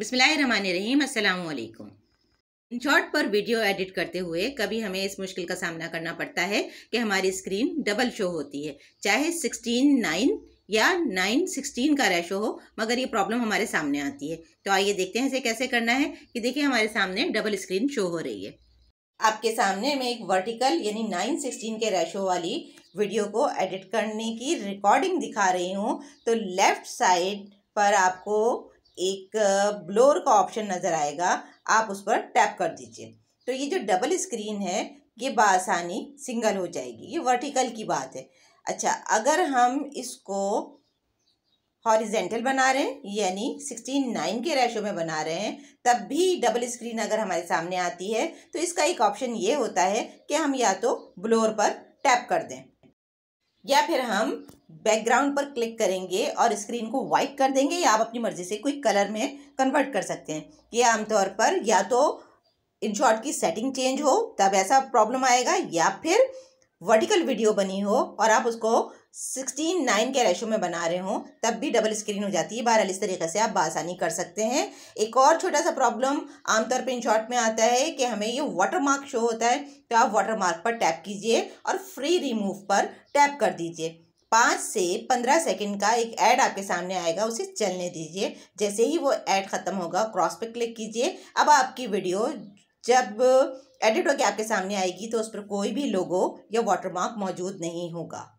बिसमीम अल्लाम शॉर्ट पर वीडियो एडिट करते हुए कभी हमें इस मुश्किल का सामना करना पड़ता है कि हमारी स्क्रीन डबल शो होती है चाहे सिक्सटीन नाइन या नाइन सिक्सटीन का रेशो हो मगर ये प्रॉब्लम हमारे सामने आती है तो आइए देखते हैं इसे कैसे करना है कि देखिए हमारे सामने डबल स्क्रीन शो हो रही है आपके सामने मैं एक वर्टिकल यानी नाइन सिक्सटीन के रेशो वाली वीडियो को एडिट करने की रिकॉर्डिंग दिखा रही हूँ तो लेफ़्ट साइड पर आपको एक ब्लोर का ऑप्शन नज़र आएगा आप उस पर टैप कर दीजिए तो ये जो डबल स्क्रीन है ये बासानी सिंगल हो जाएगी ये वर्टिकल की बात है अच्छा अगर हम इसको हॉरिजेंटल बना रहे हैं यानी सिक्सटीन नाइन के रेशो में बना रहे हैं तब भी डबल स्क्रीन अगर हमारे सामने आती है तो इसका एक ऑप्शन ये होता है कि हम या तो ब्लोर पर टैप कर दें या फिर हम बैकग्राउंड पर क्लिक करेंगे और स्क्रीन को वाइट कर देंगे या आप अपनी मर्ज़ी से कोई कलर में कन्वर्ट कर सकते हैं ये आमतौर पर या तो इन शॉर्ट की सेटिंग चेंज हो तब ऐसा प्रॉब्लम आएगा या फिर वर्टिकल वीडियो बनी हो और आप उसको सिक्सटीन नाइन के रेशो में बना रहे हों तब भी डबल स्क्रीन हो जाती है बहरहाल इस तरीके से आप बासानी कर सकते हैं एक और छोटा सा प्रॉब्लम आमतौर पर इन शॉर्ट में आता है कि हमें ये वाटर मार्क शो होता है तो आप वाटर मार्क पर टैप कीजिए और फ्री रिमूव पर टैप कर दीजिए पाँच से पंद्रह सेकेंड का एक ऐड आपके सामने आएगा उसे चलने दीजिए जैसे ही वो ऐड ख़त्म होगा क्रॉस पे क्लिक कीजिए अब आपकी वीडियो जब एडिट होकर आपके सामने आएगी तो उस पर कोई भी लोगो या वाटरमार्क मौजूद नहीं होगा